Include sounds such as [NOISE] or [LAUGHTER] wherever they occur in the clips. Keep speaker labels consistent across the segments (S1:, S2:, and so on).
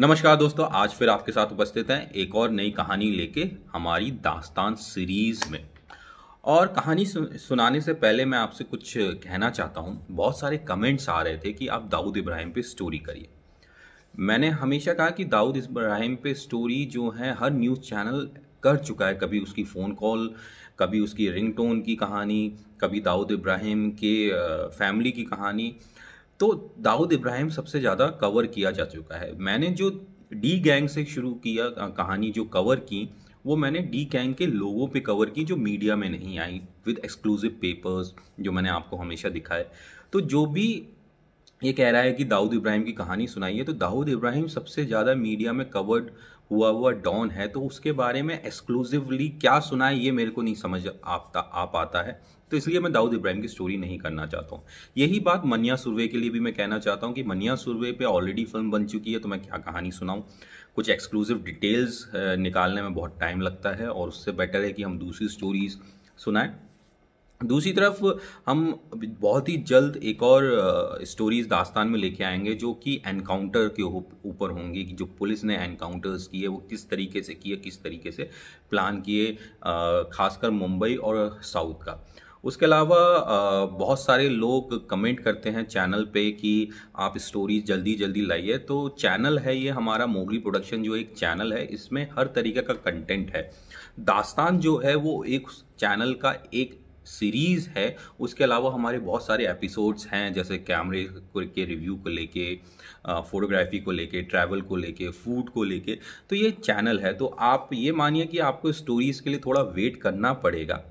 S1: नमस्कार दोस्तों आज फिर आपके साथ उपस्थित हैं एक और नई कहानी लेके हमारी दास्तान सीरीज में और कहानी सुनाने से पहले मैं आपसे कुछ कहना चाहता हूँ बहुत सारे कमेंट्स आ रहे थे कि आप दाऊद इब्राहिम पे स्टोरी करिए मैंने हमेशा कहा कि दाऊद इब्राहिम पे स्टोरी जो है हर न्यूज़ चैनल कर चुका है कभी उसकी फ़ोन कॉल कभी उसकी रिंगटोन की कहानी कभी दाऊद इब्राहिम के फैमिली की कहानी तो दाऊद इब्राहिम सबसे ज़्यादा कवर किया जा चुका है मैंने जो डी गैंग से शुरू किया कहानी जो कवर की वो मैंने डी गैंग के लोगों पे कवर की जो मीडिया में नहीं आई विद एक्सक्लूसिव पेपर्स जो मैंने आपको हमेशा दिखाए तो जो भी ये कह रहा है कि दाऊद इब्राहिम की कहानी सुनाई है तो दाऊद इब्राहिम सबसे ज़्यादा मीडिया में कवर्ड हुआ हुआ डॉन है तो उसके बारे में एक्सक्लूसिवली क्या सुना है ये मेरे को नहीं समझ आता आ पाता है तो इसलिए मैं दाऊद इब्राहिम की स्टोरी नहीं करना चाहता हूँ यही बात मनिया सुरवे के लिए भी मैं कहना चाहता हूँ कि मनिया सुरवे पे ऑलरेडी फिल्म बन चुकी है तो मैं क्या कहानी सुनाऊँ कुछ एक्सक्लूसिव डिटेल्स निकालने में बहुत टाइम लगता है और उससे बेटर है कि हम दूसरी स्टोरीज सुनाएं दूसरी तरफ हम बहुत ही जल्द एक और स्टोरीज दास्तान में लेके आएंगे जो कि एनकाउंटर के ऊपर होंगी कि जो पुलिस ने एनकाउंटर्स किए वो किस तरीके से किए किस तरीके से प्लान किए खासकर मुंबई और साउथ का उसके अलावा बहुत सारे लोग कमेंट करते हैं चैनल पे कि आप स्टोरीज जल्दी जल्दी लाइए तो चैनल है ये हमारा मोगली प्रोडक्शन जो एक चैनल है इसमें हर तरीके का कंटेंट है दास्तान जो है वो एक चैनल का एक सीरीज़ है उसके अलावा हमारे बहुत सारे एपिसोड्स हैं जैसे कैमरे के रिव्यू को लेके फोटोग्राफी को लेके ट्रैवल को लेके फूड को लेके तो ये चैनल है तो आप ये मानिए कि आपको स्टोरीज़ के लिए थोड़ा वेट करना पड़ेगा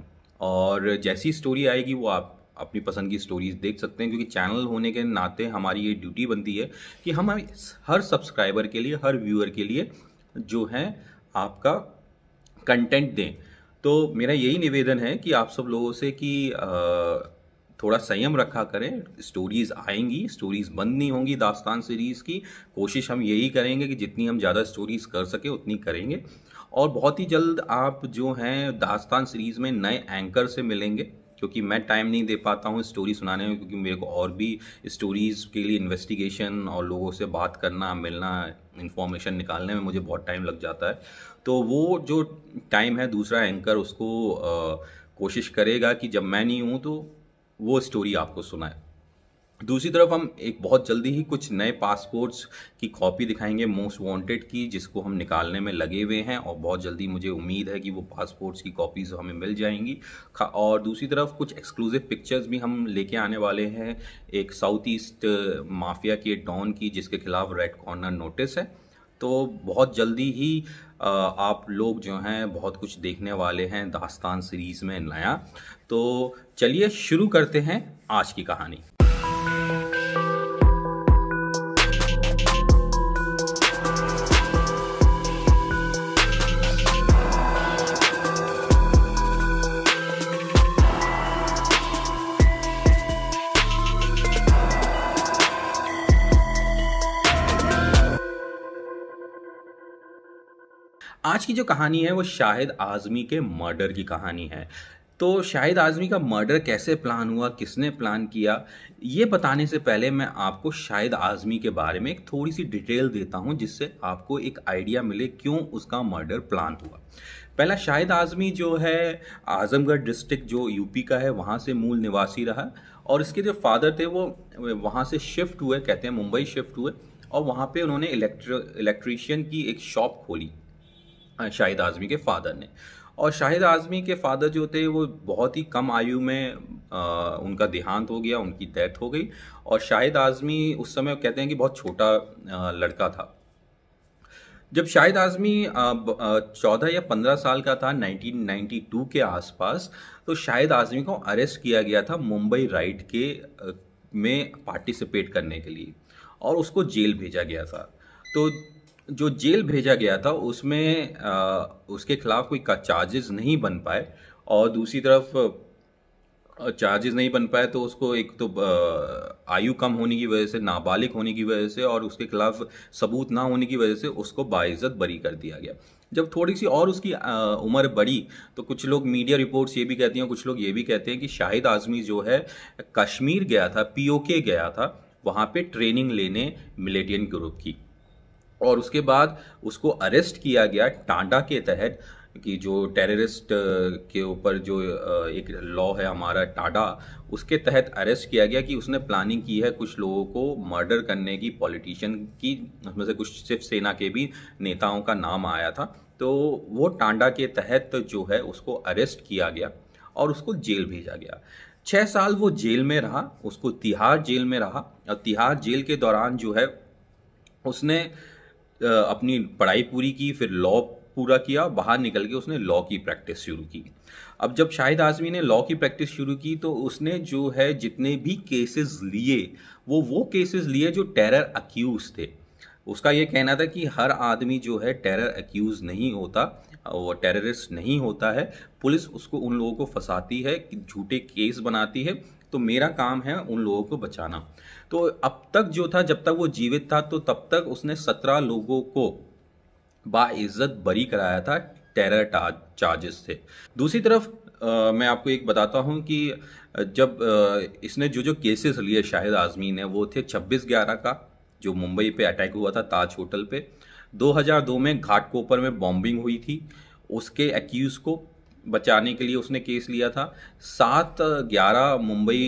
S1: और जैसी स्टोरी आएगी वो आप अपनी पसंद की स्टोरीज़ देख सकते हैं क्योंकि चैनल होने के नाते हमारी ये ड्यूटी बनती है कि हम हर सब्सक्राइबर के लिए हर व्यूअर के लिए जो है आपका कंटेंट दें तो मेरा यही निवेदन है कि आप सब लोगों से कि थोड़ा संयम रखा करें स्टोरीज़ आएंगी स्टोरीज़ बंद नहीं होंगी दास्तान सीरीज़ की कोशिश हम यही करेंगे कि जितनी हम ज़्यादा स्टोरीज़ कर सके उतनी करेंगे और बहुत ही जल्द आप जो हैं दास्तान सीरीज़ में नए एंकर से मिलेंगे क्योंकि मैं टाइम नहीं दे पाता हूँ स्टोरी सुनाने में क्योंकि मेरे को और भी स्टोरीज़ के लिए इन्वेस्टिगेशन और लोगों से बात करना मिलना इन्फॉर्मेशन निकालने में मुझे बहुत टाइम लग जाता है तो वो जो टाइम है दूसरा एंकर उसको आ, कोशिश करेगा कि जब मैं नहीं हूँ तो वो स्टोरी आपको सुनाए दूसरी तरफ हम एक बहुत जल्दी ही कुछ नए पासपोर्ट्स की कॉपी दिखाएंगे मोस्ट वांटेड की जिसको हम निकालने में लगे हुए हैं और बहुत जल्दी मुझे उम्मीद है कि वो पासपोर्ट्स की कॉपीज़ हमें मिल जाएंगी और दूसरी तरफ कुछ एक्सक्लूसिव पिक्चर्स भी हम लेके आने वाले हैं एक साउथ ईस्ट माफिया के डॉन की जिसके खिलाफ रेड कॉर्नर नोटिस है तो बहुत जल्दी ही आप लोग जो हैं बहुत कुछ देखने वाले हैं दास्तान सीरीज़ में नया तो चलिए शुरू करते हैं आज की कहानी आज की जो कहानी है वो शाहिद आज़मी के मर्डर की कहानी है तो शाहिद आज़मी का मर्डर कैसे प्लान हुआ किसने प्लान किया ये बताने से पहले मैं आपको शाहिद आज़मी के बारे में एक थोड़ी सी डिटेल देता हूँ जिससे आपको एक आइडिया मिले क्यों उसका मर्डर प्लान हुआ पहला शाहिद आज़मी जो है आज़मगढ़ डिस्ट्रिक्ट जो यूपी का है वहाँ से मूल निवासी रहा और इसके जो फादर थे वो वहाँ से शिफ्ट हुए कहते हैं मुंबई शिफ्ट हुए और वहाँ पे उन्होंने इलेक्ट्र इलेक्ट्रीशियन की एक शॉप खोली हाँ, शाहिद आज़मी के फादर ने और शाहिद आज़मी के फादर जो थे वो बहुत ही कम आयु में आ, उनका देहांत हो गया उनकी डेथ हो गई और शाहिद आज़मी उस समय कहते हैं कि बहुत छोटा लड़का था जब शाहिद आज़मी चौदह या पंद्रह साल का था 1992 के आसपास तो शाहिद आज़मी को अरेस्ट किया गया था मुंबई राइट के में पार्टिसिपेट करने के लिए और उसको जेल भेजा गया था तो जो जेल भेजा गया था उसमें आ, उसके खिलाफ कोई चार्जेस नहीं बन पाए और दूसरी तरफ चार्जेस नहीं बन पाए तो उसको एक तो आयु कम होने की वजह से नाबालिग होने की वजह से और उसके खिलाफ सबूत ना होने की वजह से उसको बाइज़त बरी कर दिया गया जब थोड़ी सी और उसकी उम्र बढ़ी तो कुछ लोग मीडिया रिपोर्ट्स ये भी कहती हैं कुछ लोग ये भी कहते हैं कि शाहिद आज़मी जो है कश्मीर गया था पीओके गया था वहाँ पे ट्रेनिंग लेने मिलेटियन ग्रुप की और उसके बाद उसको अरेस्ट किया गया टांडा के तहत कि जो टेररिस्ट के ऊपर जो एक लॉ है हमारा टाडा उसके तहत अरेस्ट किया गया कि उसने प्लानिंग की है कुछ लोगों को मर्डर करने की पॉलिटिशियन की उसमें से कुछ शिवसेना के भी नेताओं का नाम आया था तो वो टांडा के तहत जो है उसको अरेस्ट किया गया और उसको जेल भेजा गया छः साल वो जेल में रहा उसको तिहाड़ जेल में रहा और तिहाड़ जेल के दौरान जो है उसने अपनी पढ़ाई पूरी की फिर लॉ पूरा किया बाहर निकल के उसने लॉ की प्रैक्टिस शुरू की अब जब शाहिद आज़मी ने लॉ की प्रैक्टिस शुरू की तो उसने जो है जितने भी केसेस लिए वो वो केसेस लिए जो टेरर अक्यूज़ थे उसका ये कहना था कि हर आदमी जो है टेरर अक्यूज़ नहीं होता वो टेररिस्ट नहीं होता है पुलिस उसको उन लोगों को फंसाती है झूठे केस बनाती है तो मेरा काम है उन लोगों को बचाना तो अब तक जो था जब तक वो जीवित था तो तब तक उसने सत्रह लोगों को बाइज्जत बरी कराया था टेरर चार्जेस से दूसरी तरफ आ, मैं आपको एक बताता हूं कि जब आ, इसने जो जो केसेस लिए शाहिद आज़मी ने वो थे छब्बीस ग्यारह का जो मुंबई पे अटैक हुआ था ताज होटल पे 2002 में घाटकोपर में बॉम्बिंग हुई थी उसके एक्यूज़ को बचाने के लिए उसने केस लिया था सात ग्यारह मुंबई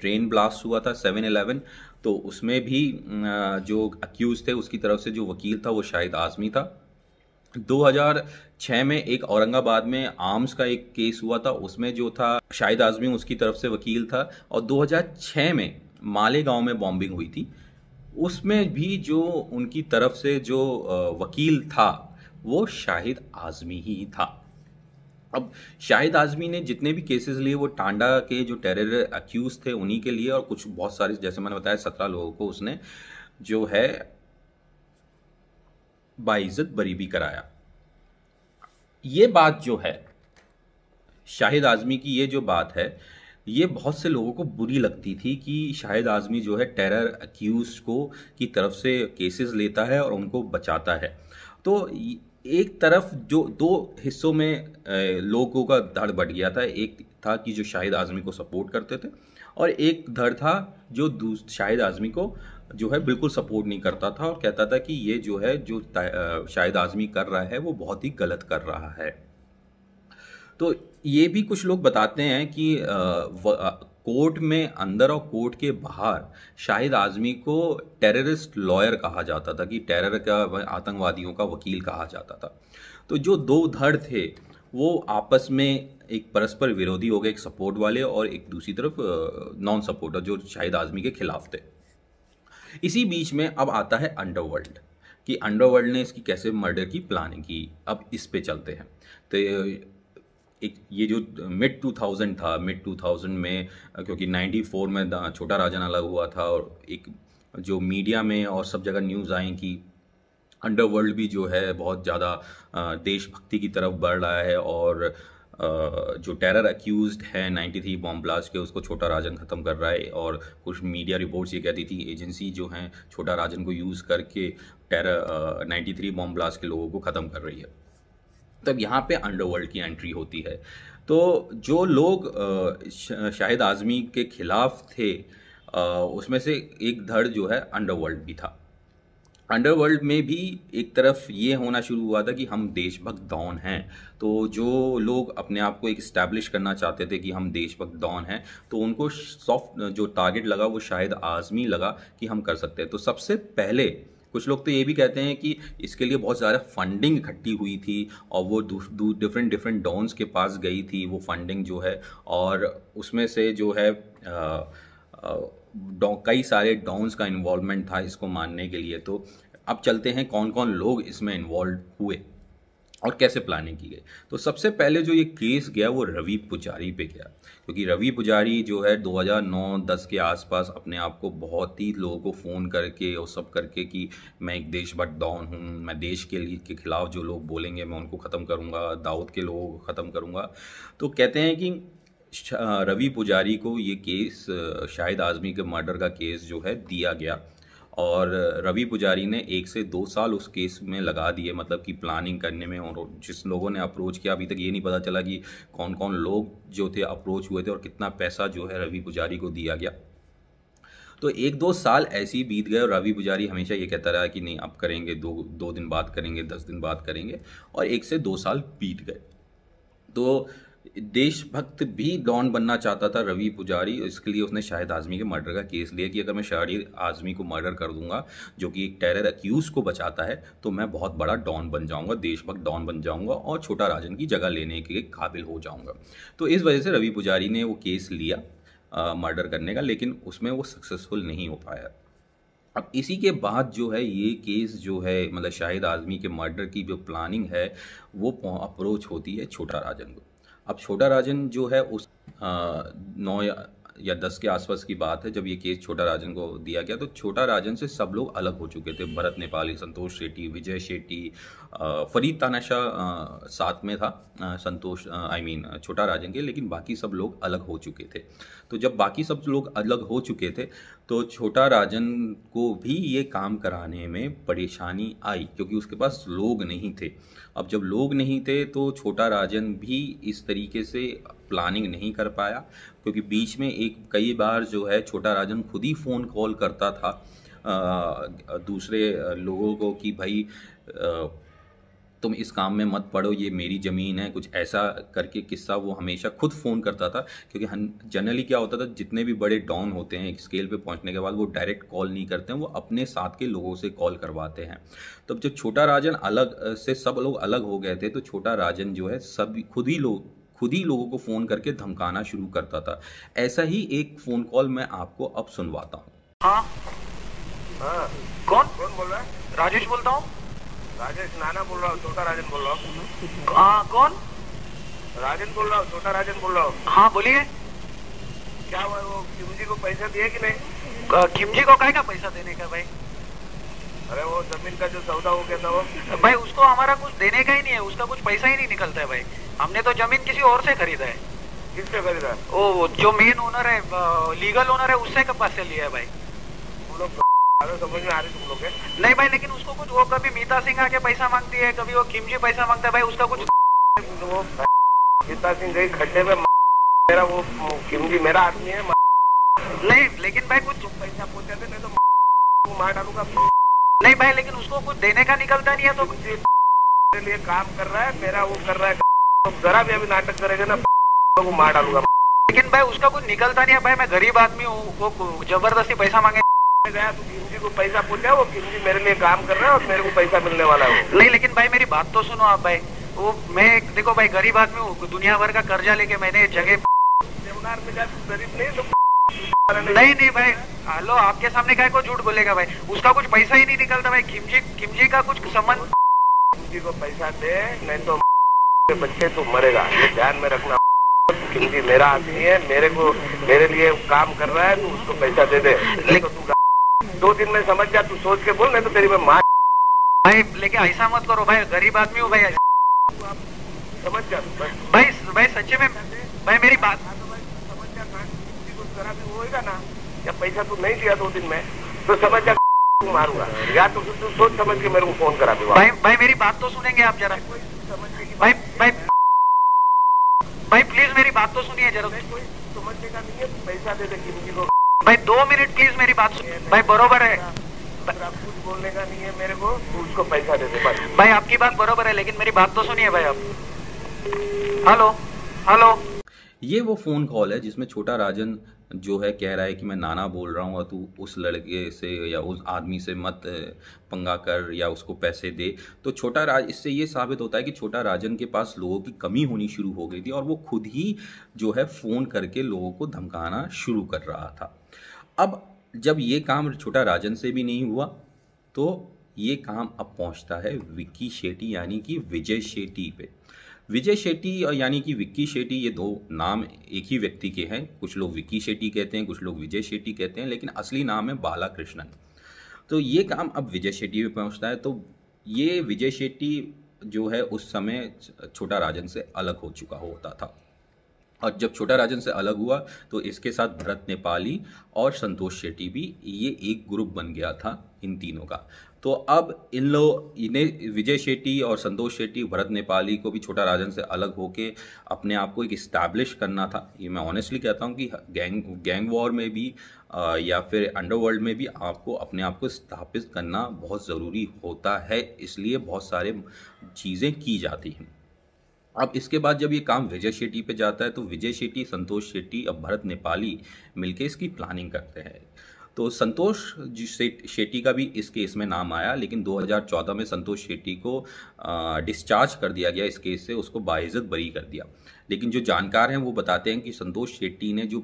S1: ट्रेन ब्लास्ट हुआ था सेवन एलेवन तो उसमें भी जो अक्यूज़ थे उसकी तरफ से जो वकील था वो शाहिद आज़मी था 2006 में एक औरंगाबाद में आर्म्स का एक केस हुआ था उसमें जो था शाहिद आज़मी उसकी तरफ से वकील था और 2006 में मालेगांव में बॉम्बिंग हुई थी उसमें भी जो उनकी तरफ से जो वकील था वो शाहिद आज़मी ही था अब शाहिद आज़मी ने जितने भी केसेस लिए वो टांडा के जो टेरर अक्यूज़ थे उन्हीं के लिए और कुछ बहुत सारे जैसे मैंने बताया सत्रह लोगों को उसने जो है बाइज़त बरी भी कराया ये बात जो है शाहिद आज़मी की ये जो बात है ये बहुत से लोगों को बुरी लगती थी कि शाहिद आज़मी जो है टेरर अक्यूज़ को की तरफ से केसेस लेता है और उनको बचाता है तो एक तरफ जो दो हिस्सों में लोगों का धड़ बढ़ गया था एक था कि जो शाहिद आज़मी को सपोर्ट करते थे और एक धड़ था जो शाहिद आज़मी को जो है बिल्कुल सपोर्ट नहीं करता था और कहता था कि ये जो है जो शाहिद आज़मी कर रहा है वो बहुत ही गलत कर रहा है तो ये भी कुछ लोग बताते हैं कि कोर्ट में अंदर और कोर्ट के बाहर शाहिद आज़मी को टेररिस्ट लॉयर कहा जाता था कि टेरर का आतंकवादियों का वकील कहा जाता था तो जो दो धड़ थे वो आपस में एक परस्पर विरोधी हो गए एक सपोर्ट वाले और एक दूसरी तरफ नॉन सपोर्टर जो शाहिद आज़मी के खिलाफ थे इसी बीच में अब आता है अंडरवर्ल्ड कि अंडरवर्ल्ड ने इसकी कैसे मर्डर की प्लानिंग की अब इस पे चलते हैं तो एक ये जो मिड टू थाउजेंड था मिड टू थाउजेंड में क्योंकि नाइन्टी फोर में छोटा राजा नाला हुआ था और एक जो मीडिया में और सब जगह न्यूज़ आई कि अंडरवर्ल्ड भी जो है बहुत ज़्यादा देशभक्ति की तरफ बढ़ रहा है और जो टेरर अक्यूज़ है 93 बॉम्ब ब्लास्ट के उसको छोटा राजन ख़त्म कर रहा है और कुछ मीडिया रिपोर्ट्स ये कहती थी एजेंसी जो हैं छोटा राजन को यूज़ करके टेरर 93 बॉम्ब ब्लास्ट के लोगों को ख़त्म कर रही है तब यहाँ पे अंडरवर्ल्ड की एंट्री होती है तो जो लोग शाहिद आज़मी के खिलाफ थे उसमें से एक धड़ जो है अंडरवर्ल्ड भी था अंडरवर्ल्ड में भी एक तरफ ये होना शुरू हुआ था कि हम देशभक्त डॉन हैं तो जो लोग अपने आप को एक इस्टेब्लिश करना चाहते थे कि हम देशभक्त डॉन हैं तो उनको सॉफ्ट जो टारगेट लगा वो शायद आज़मी लगा कि हम कर सकते हैं तो सबसे पहले कुछ लोग तो ये भी कहते हैं कि इसके लिए बहुत ज़्यादा फंडिंग इकट्ठी हुई थी और वो डिफरेंट डिफरेंट डॉन्स के पास गई थी वो फंडिंग जो है और उसमें से जो है कई सारे डॉन्स का इन्वॉल्वमेंट था इसको मानने के लिए तो अब चलते हैं कौन कौन लोग इसमें इन्वॉल्व हुए और कैसे प्लानिंग की गई तो सबसे पहले जो ये केस गया वो रवि पुजारी पे गया क्योंकि रवि पुजारी जो है 2009-10 के आसपास अपने आप को बहुत ही लोगों को फ़ोन करके और सब करके कि मैं एक देशभक्त डॉन हूँ मैं देश के लिए के ख़िलाफ़ जो लोग बोलेंगे मैं उनको ख़त्म करूँगा दाऊद के लोगों को ख़त्म करूँगा तो कहते हैं कि रवि पुजारी को ये केस शाहिद आज़मी के मर्डर का केस जो है दिया गया और रवि पुजारी ने एक से दो साल उस केस में लगा दिए मतलब कि प्लानिंग करने में और जिस लोगों ने अप्रोच किया अभी तक ये नहीं पता चला कि कौन कौन लोग जो थे अप्रोच हुए थे और कितना पैसा जो है रवि पुजारी को दिया गया तो एक दो साल ऐसे ही बीत गए और रवि पुजारी हमेशा ये कहता रहा कि नहीं अब करेंगे दो दो दिन बाद करेंगे दस दिन बाद करेंगे और एक से दो साल बीत गए तो देशभक्त भी डॉन बनना चाहता था रवि पुजारी इसके लिए उसने शाहिद आज़मी के मर्डर का केस लिया कि अगर मैं शाहिद आज़मी को मर्डर कर दूंगा जो कि एक टेरर अक्यूज़ को बचाता है तो मैं बहुत बड़ा डॉन बन जाऊंगा देशभक्त डॉन बन जाऊंगा और छोटा राजन की जगह लेने के काबिल हो जाऊंगा तो इस वजह से रवि पुजारी ने वो केस लिया मर्डर करने का लेकिन उसमें वो सक्सेसफुल नहीं हो पाया अब इसी के बाद जो है ये केस जो है मतलब शाहिद आज़मी के मर्डर की जो प्लानिंग है वो अप्रोच होती है छोटा राजन को अब छोटा राजन जो है उस हाँ, नौ या दस के आसपास की बात है जब ये केस छोटा राजन को दिया गया तो छोटा राजन से सब लोग अलग हो चुके थे भरत नेपाली संतोष शेट्टी विजय शेट्टी फरीद तानाशाह साथ में था संतोष आई मीन छोटा राजन के लेकिन बाकी सब लोग अलग हो चुके थे तो जब बाकी सब लोग अलग हो चुके थे तो छोटा राजन को भी ये काम कराने में परेशानी आई क्योंकि उसके पास लोग नहीं थे अब जब लोग नहीं थे तो छोटा राजन भी इस तरीके से प्लानिंग नहीं कर पाया क्योंकि बीच में एक कई बार जो है छोटा राजन खुद ही फ़ोन कॉल करता था दूसरे लोगों को कि भाई तुम इस काम में मत पड़ो ये मेरी ज़मीन है कुछ ऐसा करके किस्सा वो हमेशा खुद फ़ोन करता था क्योंकि हम जनरली क्या होता था जितने भी बड़े डॉन होते हैं एक स्केल पे पहुंचने के बाद वो डायरेक्ट कॉल नहीं करते हैं वो अपने साथ के लोगों से कॉल करवाते हैं तो जब छोटा राजन अलग से सब लोग अलग हो गए थे तो छोटा राजन जो है सब खुद ही लोग खुद ही लोगों को फ़ोन करके धमकाना शुरू करता था ऐसा ही एक फ़ोन कॉल मैं आपको अब सुनवाता हूँ हाँ?
S2: हाँ? कौन कौन बोल रहा है राजेश बोलता हूँ राजेश नाना बोल रहा हूँ छोटा राजन बोल रहा हूँ हाँ, कौन राजन बोल रहा हूँ छोटा राजन बोल रहा हूँ हाँ बोलिए क्या हुआ वो जी को पैसा दिए कि नहीं किम जी को कह का पैसा देने का भाई अरे वो जमीन का जो सौदा हो गया था वो भाई उसको हमारा कुछ देने का ही नहीं है उसका कुछ पैसा ही नहीं निकलता है भाई हमने तो जमीन किसी और से खरीदा है किससे खरीदा है ओ जो मेन ओनर है लीगल ओनर है उससे पास से लिया है भाई नहीं भाई लेकिन उसको कुछ वो कभी मीता सिंह आके पैसा मांगती है कभी वो किमजी पैसा मांगता है भाई उसका कुछ मीता सिंह गई खड्डे में मेरा वो किमजी मेरा आदमी है नहीं लेकिन भाई कुछ पैसा पूछ जाते नहीं तो मार डालूंगा नहीं भाई लेकिन उसको कुछ देने का निकलता नहीं है तो लिए काम कर रहा है मेरा वो कर रहा है तो जरा भी अभी नाटक करेगा ना [LAUGHS] को मार डालूगा लेकिन भाई उसका कुछ निकलता नहीं है भाई मैं गरीब आदमी हूँ वो जबरदस्ती पैसा मांगे गया तो गिरुजी को पैसा पूछा वो गिरुजी मेरे लिए काम कर रहा है और मेरे को पैसा मिलने वाला है नहीं लेकिन भाई मेरी बात तो सुनो आप भाई वो मैं देखो भाई गरीब आदमी हूँ दुनिया भर का कर्जा लेके मैंने जगह गरीब नहीं तो नहीं नहीं भाई हेलो आपके सामने क्या को झूठ बोलेगा भाई उसका कुछ पैसा ही नहीं निकलता भाई किमजी किमजी का कुछ संबंध को पैसा दे नहीं तो बच्चे तो मरेगा ये ध्यान में रखना
S1: हिंदी मेरा आदमी
S2: है मेरे को मेरे लिए काम कर रहा है तू उसको पैसा दे दे तो दो दिन में समझ जा तू सोच के बोल नहीं तो तेरी मैं मार भाई लेकिन ऐसा मत करो भाई गरीब आदमी हो भाई समझ जा भाई भाई सच्चे में भाई मेरी बात हाँ, तो समझ जा हाँ, होगा ना या पैसा तू नहीं दिया दो दिन में तो समझ जा मारूंगा या तो सोच समझ के मेरे को फोन करा दो भाई भाई मेरी बात तो सुनेंगे आप जरा भाई भाई भाई प्लीज मेरी बात तो सुनिए जरूर कोई समझने का नहीं है पैसा दे दे किसी को भाई दो मिनट प्लीज मेरी बात सुनिए भाई बरोबर है कुछ बोलने का नहीं है मेरे को उसको पैसा दे दे भाई भाई आपकी बात बरोबर है लेकिन मेरी बात तो सुनिए भाई आप हेलो हेलो
S1: ये वो फोन कॉल है जिसमें छोटा राजन जो है कह रहा है कि मैं नाना बोल रहा हूँ और तू उस लड़के से या उस आदमी से मत पंगा कर या उसको पैसे दे तो छोटा राज इससे ये साबित होता है कि छोटा राजन के पास लोगों की कमी होनी शुरू हो गई थी और वो खुद ही जो है फ़ोन करके लोगों को धमकाना शुरू कर रहा था अब जब ये काम छोटा राजन से भी नहीं हुआ तो ये काम अब पहुंचता है विक्की शेट्टी यानी कि विजय शेट्टी पे विजय शेट्टी और यानी कि विक्की शेट्टी ये दो नाम एक ही व्यक्ति के हैं कुछ लोग विक्की शेट्टी कहते हैं कुछ लोग विजय शेट्टी कहते हैं लेकिन असली नाम है बाला कृष्णन तो ये काम अब विजय शेट्टी पे पहुंचता है तो ये विजय शेट्टी जो है उस समय छोटा राजन से अलग हो चुका होता था और जब छोटा राजन से अलग हुआ तो इसके साथ भरत नेपाली और संतोष शेट्टी भी ये एक ग्रुप बन गया था इन तीनों का तो अब इन लोग इन्हें विजय शेट्टी और संतोष शेट्टी भरत नेपाली को भी छोटा राजन से अलग होके अपने आप को एक स्टैब्लिश करना था ये मैं ऑनेस्टली कहता हूँ कि गैंग गैंग वॉर में भी आ, या फिर अंडरवर्ल्ड में भी आपको अपने आप को स्थापित करना बहुत ज़रूरी होता है इसलिए बहुत सारे चीज़ें की जाती हैं अब इसके बाद जब ये काम विजय शेट्टी पे जाता है तो विजय शेट्टी संतोष शेट्टी और भरत नेपाली मिलके इसकी प्लानिंग करते हैं तो संतोष शेट्टी का भी इस केस में नाम आया लेकिन 2014 में संतोष शेट्टी को डिस्चार्ज कर दिया गया इस केस से उसको बाइज़त बरी कर दिया लेकिन जो जानकार हैं वो बताते हैं कि संतोष शेट्टी ने जो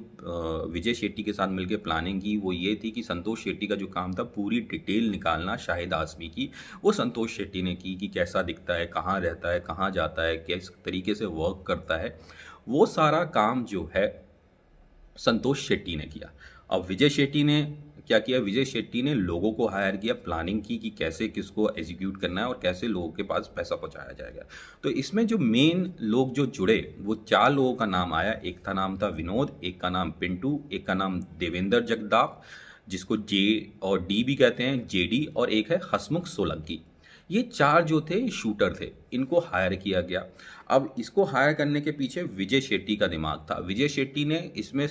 S1: विजय शेट्टी के साथ मिलकर प्लानिंग की वो ये थी कि संतोष शेट्टी का जो काम था पूरी डिटेल निकालना शाहिद आजमी की वो संतोष शेट्टी ने की कि कैसा दिखता है कहाँ रहता है कहाँ जाता है किस तरीके से वर्क करता है वो सारा काम जो है संतोष शेट्टी ने किया अब विजय शेट्टी ने क्या किया विजय शेट्टी ने लोगों को हायर किया प्लानिंग की कि कैसे किसको एग्जीक्यूट करना है और कैसे लोगों के पास पैसा पहुंचाया जाएगा तो इसमें जो मेन लोग जो जुड़े वो चार लोगों का नाम आया एक का नाम था विनोद एक का नाम पिंटू एक का नाम देवेंद्र जगदाप जिसको जे और डी भी कहते हैं जे डी और एक है हसमुख सोलंकी ये चार जो थे शूटर थे इनको हायर किया गया अब इसको हायर करने के पीछे विजय शेट्टी का दिमाग था विजय शेट्टी ने इसमें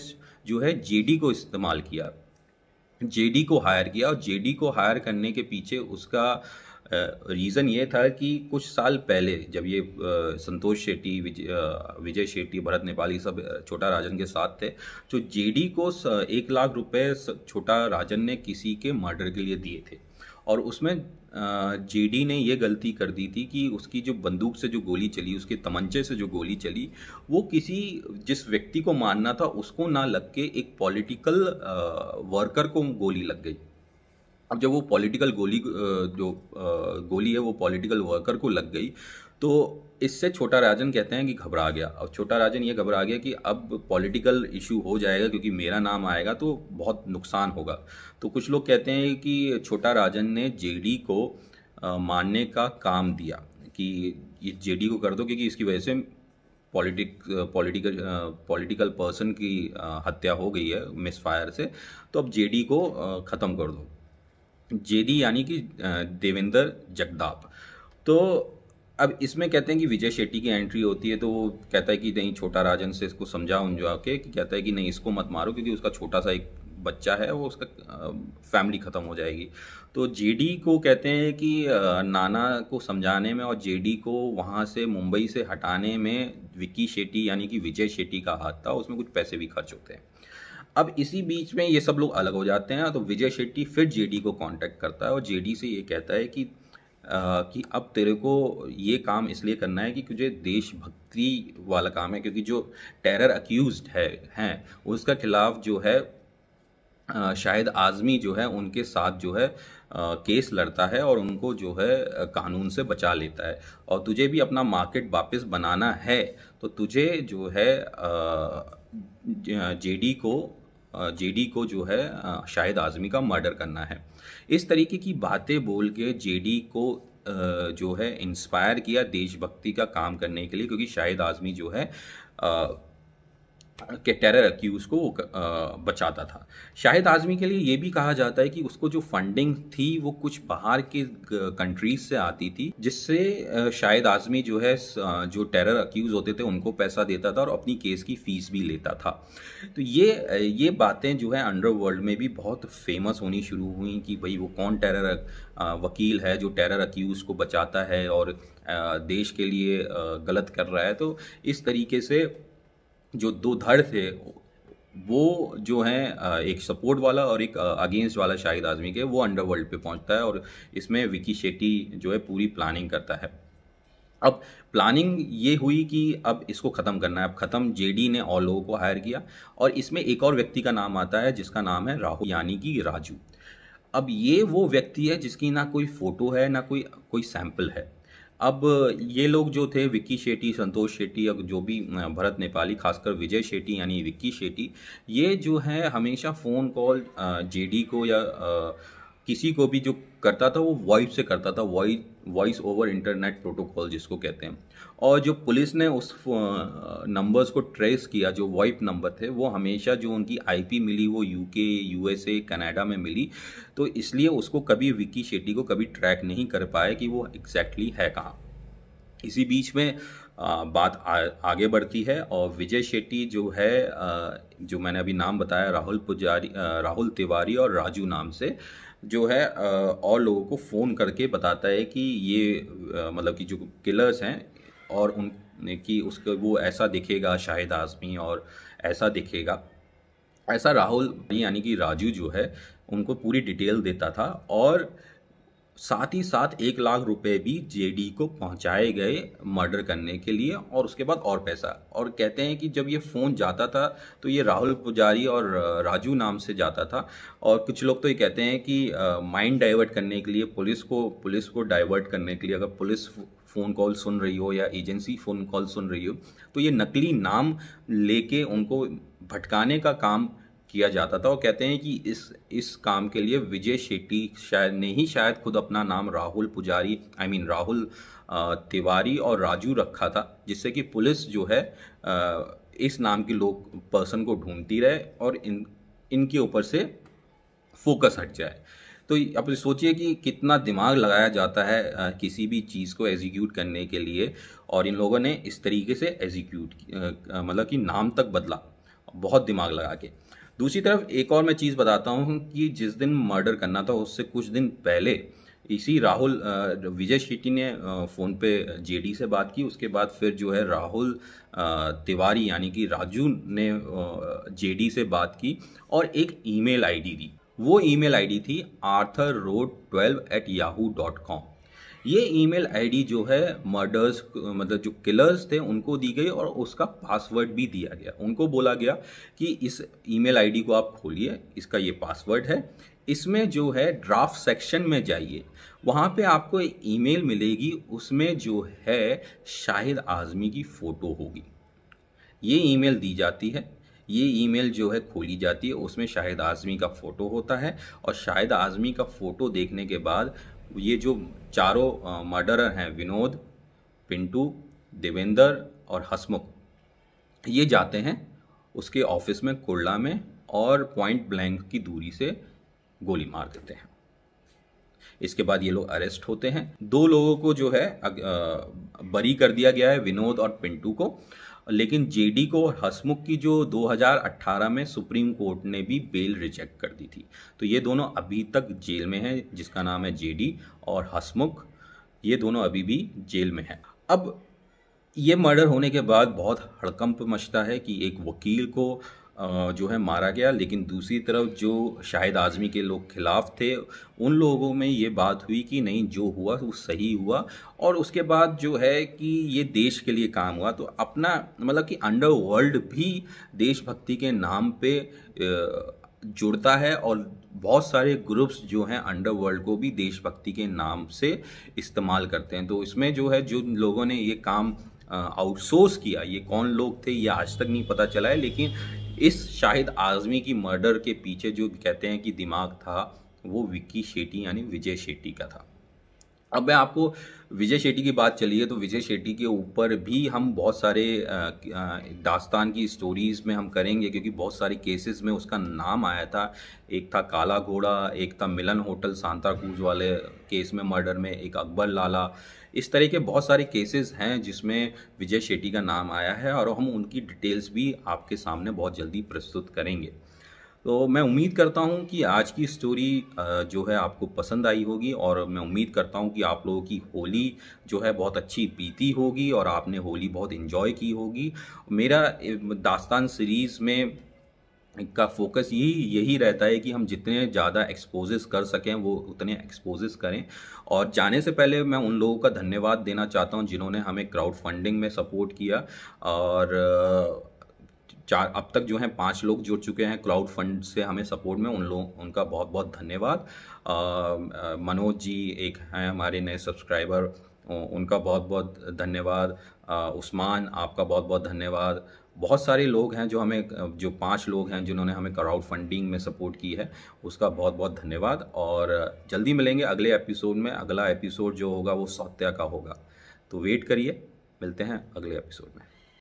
S1: जो है जेडी को इस्तेमाल किया जेडी को हायर किया और जेडी को हायर करने के पीछे उसका रीज़न ये था कि कुछ साल पहले जब ये संतोष शेट्टी विजय शेट्टी भरत नेपाली सब छोटा राजन के साथ थे तो जेडी को एक लाख रुपए छोटा राजन ने किसी के मर्डर के लिए दिए थे और उसमें जेडी ने यह गलती कर दी थी कि उसकी जो बंदूक से जो गोली चली उसके तमंचे से जो गोली चली वो किसी जिस व्यक्ति को मारना था उसको ना लग के एक पॉलिटिकल वर्कर को गोली लग गई अब जब वो पॉलिटिकल गोली जो गोली है वो पॉलिटिकल वर्कर को लग गई तो इससे छोटा राजन कहते हैं कि घबरा गया और छोटा राजन ये घबरा गया कि अब पॉलिटिकल इशू हो जाएगा क्योंकि मेरा नाम आएगा तो बहुत नुकसान होगा तो कुछ लोग कहते हैं कि छोटा राजन ने जेडी को मारने मानने का काम दिया कि ये जेडी को कर दो क्योंकि इसकी वजह से पॉलिटिक पॉलिटिकल पॉलिटिकल पर्सन की हत्या हो गई है मिस फायर से तो अब जेडी को ख़त्म कर दो जेडी यानी कि देवेंद्र जगदाप तो अब इसमें कहते हैं कि विजय शेट्टी की एंट्री होती है तो वो कहता है कि नहीं छोटा राजन से इसको समझा उमझा के कि कहता है कि नहीं इसको मत मारो क्योंकि उसका छोटा सा एक बच्चा है वो उसका फैमिली ख़त्म हो जाएगी तो जेडी को कहते हैं कि नाना को समझाने में और जेडी को वहाँ से मुंबई से हटाने में विक्की शेट्टी यानी कि विजय शेट्टी का हाथ था उसमें कुछ पैसे भी खर्च होते हैं अब इसी बीच में ये सब लोग अलग हो जाते हैं तो विजय शेट्टी फिर जेडी को कांटेक्ट करता है और जेडी से ये कहता है कि कि अब तेरे को ये काम इसलिए करना है कि तुझे देशभक्ति वाला काम है क्योंकि जो टेरर अक्यूज है हैं उसका खिलाफ जो है शायद आज़मी जो है उनके साथ जो है केस लड़ता है और उनको जो है कानून से बचा लेता है और तुझे भी अपना मार्केट वापस बनाना है तो तुझे जो है जेडी को जेडी को जो है शाहिद आज़मी का मर्डर करना है इस तरीके की बातें बोल के जेडी को जो है इंस्पायर किया देशभक्ति का काम करने के लिए क्योंकि शाहिद आज़मी जो है के टेरर अक्यूज़ को बचाता था शाहिद आज़मी के लिए ये भी कहा जाता है कि उसको जो फंडिंग थी वो कुछ बाहर के कंट्रीज से आती थी जिससे शाहिद आज़मी जो है जो टेरर अक्यूज़ होते थे उनको पैसा देता था और अपनी केस की फ़ीस भी लेता था तो ये ये बातें जो है अंडरवर्ल्ड में भी बहुत फेमस होनी शुरू हुई कि भाई वो कौन टेरर वकील है जो टेरर अक्यूज़ को बचाता है और देश के लिए गलत कर रहा है तो इस तरीके से जो दो धड़ थे वो जो हैं एक सपोर्ट वाला और एक अगेंस्ट वाला शाहिद आज़मी के वो अंडरवर्ल्ड पे पहुंचता है और इसमें विकी शेट्टी जो है पूरी प्लानिंग करता है अब प्लानिंग ये हुई कि अब इसको ख़त्म करना है अब ख़त्म जेडी ने और लोगों को हायर किया और इसमें एक और व्यक्ति का नाम आता है जिसका नाम है राहुल यानी कि राजू अब ये वो व्यक्ति है जिसकी ना कोई फ़ोटो है ना कोई कोई सैंपल है अब ये लोग जो थे विक्की शेट्टी संतोष शेट्टी अब जो भी भरत नेपाली खासकर विजय शेट्टी यानी विक्की शेट्टी ये जो है हमेशा फ़ोन कॉल जेडी को या किसी को भी जो करता था वो वॉइस से करता था voice voice over internet protocol जिसको कहते हैं और जो पुलिस ने उस नंबर्स को ट्रेस किया जो वाइप नंबर थे वो हमेशा जो उनकी आईपी मिली वो यूके यूएसए कनाडा में मिली तो इसलिए उसको कभी विक्की शेट्टी को कभी ट्रैक नहीं कर पाए कि वो एग्जैक्टली exactly है कहाँ इसी बीच में बात आगे बढ़ती है और विजय शेट्टी जो है जो मैंने अभी नाम बताया राहुल पुजारी राहुल तिवारी और राजू नाम से जो है और लोगों को फ़ोन करके बताता है कि ये मतलब कि जो किलर्स हैं और उन कि उसको वो ऐसा दिखेगा शाहिद आज़मी और ऐसा दिखेगा ऐसा राहुल यानी कि राजू जो है उनको पूरी डिटेल देता था और साथ ही साथ एक लाख रुपए भी जेडी को पहुंचाए गए मर्डर करने के लिए और उसके बाद और पैसा और कहते हैं कि जब ये फ़ोन जाता था तो ये राहुल पुजारी और राजू नाम से जाता था और कुछ लोग तो ये कहते हैं कि माइंड डाइवर्ट करने के लिए पुलिस को पुलिस को डाइवर्ट करने के लिए अगर पुलिस फ़ोन कॉल सुन रही हो या एजेंसी फ़ोन कॉल सुन रही हो तो ये नकली नाम लेके उनको भटकाने का काम किया जाता था और कहते हैं कि इस इस काम के लिए विजय शेट्टी शायद ने ही शायद खुद अपना नाम Rahul Pujari I I mean mean, Rahul Tiwari और राजू रखा था जिससे कि पुलिस जो है इस नाम के लोग पर्सन को ढूंढती रहे और इन इनके ऊपर से फोकस हट जाए तो आप सोचिए कि कितना दिमाग लगाया जाता है किसी भी चीज़ को एग्जीक्यूट करने के लिए और इन लोगों ने इस तरीके से एग्जीक्यूट मतलब कि नाम तक बदला बहुत दिमाग लगा के दूसरी तरफ एक और मैं चीज़ बताता हूँ कि जिस दिन मर्डर करना था उससे कुछ दिन पहले इसी राहुल विजय शेट्टी ने फ़ोन पे जेडी से बात की उसके बाद फिर जो है राहुल तिवारी यानी कि राजू ने जेडी से बात की और एक ईमेल आईडी दी वो ईमेल आईडी थी Arthur road twelve eight Yahoo dot com ये ईमेल आईडी जो है मर्डर्स मतलब जो किलर्स थे उनको दी गई और उसका पासवर्ड भी दिया गया उनको बोला गया कि इस ईमेल आईडी को आप खोलिए इसका ये पासवर्ड है इसमें जो है ड्राफ्ट सेक्शन में जाइए वहाँ पे आपको एक ईमेल मिलेगी उसमें जो है शाहिद आज़मी की फ़ोटो होगी ये ईमेल दी जाती है ये ईमेल जो है खोली जाती है उसमें शाहिद आज़मी का फ़ोटो होता है और शाहिद आज़मी का फ़ोटो देखने के बाद ये जो चारों मर्डरर हैं विनोद पिंटू देवेंद्र और हसमुख ये जाते हैं उसके ऑफिस में कुर्ला में और पॉइंट ब्लैंक की दूरी से गोली मार देते हैं इसके बाद ये लोग अरेस्ट होते हैं दो लोगों को जो है बरी कर दिया गया है विनोद और पिंटू को लेकिन जेडी को और हसमुख की जो 2018 में सुप्रीम कोर्ट ने भी बेल रिजेक्ट कर दी थी तो ये दोनों अभी तक जेल में हैं जिसका नाम है जेडी और हसमुख ये दोनों अभी भी जेल में हैं अब ये मर्डर होने के बाद बहुत हड़कंप मचता है कि एक वकील को जो है मारा गया लेकिन दूसरी तरफ जो शाहिद आज़मी के लोग खिलाफ थे उन लोगों में ये बात हुई कि नहीं जो हुआ वो सही हुआ और उसके बाद जो है कि ये देश के लिए काम हुआ तो अपना मतलब कि अंडरवर्ल्ड भी देशभक्ति के नाम पे जुड़ता है और बहुत सारे ग्रुप्स जो हैं अंडरवर्ल्ड को भी देशभक्ति के नाम से इस्तेमाल करते हैं तो इसमें जो है जो लोगों ने ये काम आउटसोर्स किया ये कौन लोग थे ये आज तक नहीं पता चला है लेकिन इस शाहिद आज़मी की मर्डर के पीछे जो कहते हैं कि दिमाग था वो विक्की शेट्टी यानी विजय शेट्टी का था अब मैं आपको विजय शेट्टी की बात चलिए तो विजय शेट्टी के ऊपर भी हम बहुत सारे दास्तान की स्टोरीज़ में हम करेंगे क्योंकि बहुत सारे केसेस में उसका नाम आया था एक था काला घोड़ा एक था मिलन होटल सांता क्रूज वाले केस में मर्डर में एक अकबर लाला इस तरह के बहुत सारे केसेस हैं जिसमें विजय शेट्टी का नाम आया है और हम उनकी डिटेल्स भी आपके सामने बहुत जल्दी प्रस्तुत करेंगे तो मैं उम्मीद करता हूं कि आज की स्टोरी जो है आपको पसंद आई होगी और मैं उम्मीद करता हूं कि आप लोगों की होली जो है बहुत अच्छी बीती होगी और आपने होली बहुत इन्जॉय की होगी मेरा दास्तान सीरीज़ में का फोकस यही यही रहता है कि हम जितने ज़्यादा एक्सपोजेस कर सकें वो उतने एक्सपोजेस करें और जाने से पहले मैं उन लोगों का धन्यवाद देना चाहता हूं जिन्होंने हमें क्राउड फंडिंग में सपोर्ट किया और चार अब तक जो हैं पांच लोग जुड़ चुके हैं क्लाउड फंड से हमें सपोर्ट में उन लोग उनका बहुत बहुत धन्यवाद मनोज जी एक हैं हमारे नए सब्सक्राइबर उनका बहुत बहुत धन्यवाद उस्मान आपका बहुत बहुत धन्यवाद बहुत सारे लोग हैं जो हमें जो पांच लोग हैं जिन्होंने हमें क्राउड फंडिंग में सपोर्ट की है उसका बहुत बहुत धन्यवाद और जल्दी मिलेंगे अगले एपिसोड में अगला एपिसोड जो होगा वो सौत्या का होगा तो वेट करिए मिलते हैं अगले एपिसोड में